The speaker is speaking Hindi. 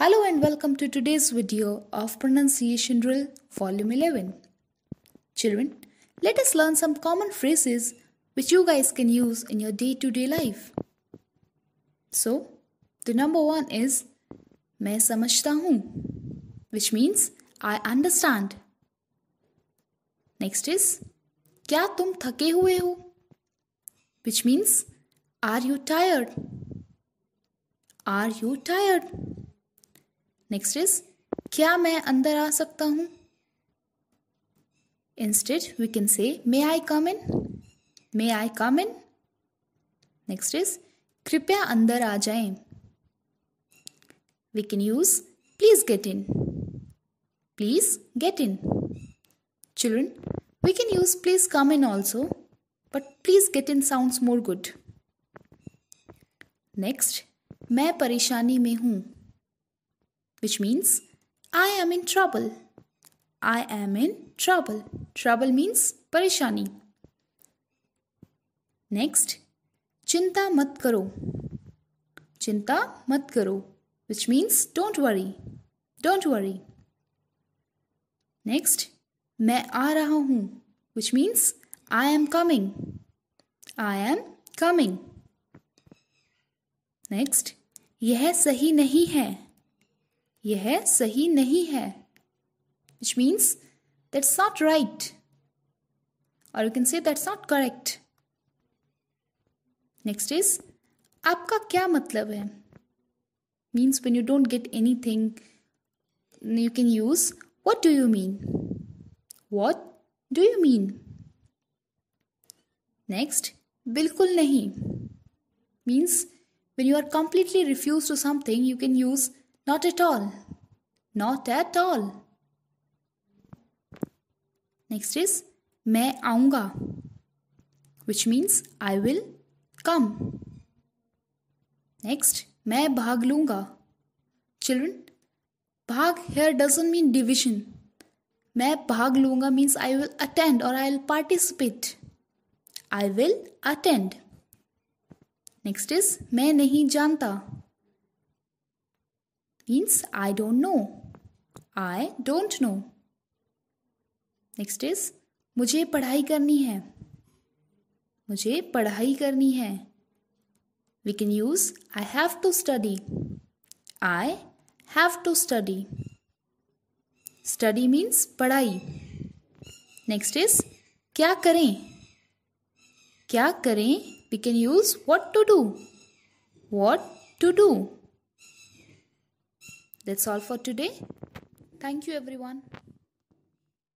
Hello and welcome to today's video of Pronunciation Drill Volume 11. Children, let us learn some common phrases which you guys can use in your day-to-day -day life. So, the number one is मैं समझता हूँ which means I understand. Next is क्या तुम थके हुए हो which means are you tired? Are you tired? Next is क्या मैं अंदर आ सकता हूं instead we can say may I come in may I come in next is कृपया अंदर आ जाए we can use please get in please get in children we can use please come in also but please get in sound more good next मैं परेशानी में हूं which means I am in trouble. I am in trouble. Trouble means परेशानी नेक्स्ट चिंता मत करो चिंता मत करो which means don't worry don't worry next मैं आ रहा हूँ which means I am coming I am coming next यह सही नहीं है यह सही नहीं है which means that's not right और you can say that's not correct next is आपका क्या मतलब है means when you don't get anything you can use what do you mean what do you mean next बिल्कुल नहीं means when you are completely refuse to something you can use Not at all. Not at all. Next is मैं आऊँगा which means I will come. Next मैं भाग लूँगा Children, भाग here doesn't mean division. मैं भाग लूँगा means I will attend or I will participate. I will attend. Next is मैं नहीं जानता means I don't know. I don't know. Next is मुझे पढ़ाई करनी है मुझे पढ़ाई करनी है we can use I have to study I have to study study means पढ़ाई नेक्स्ट इज क्या करें क्या करें we can use what to do what to do That's all for today. Thank you everyone.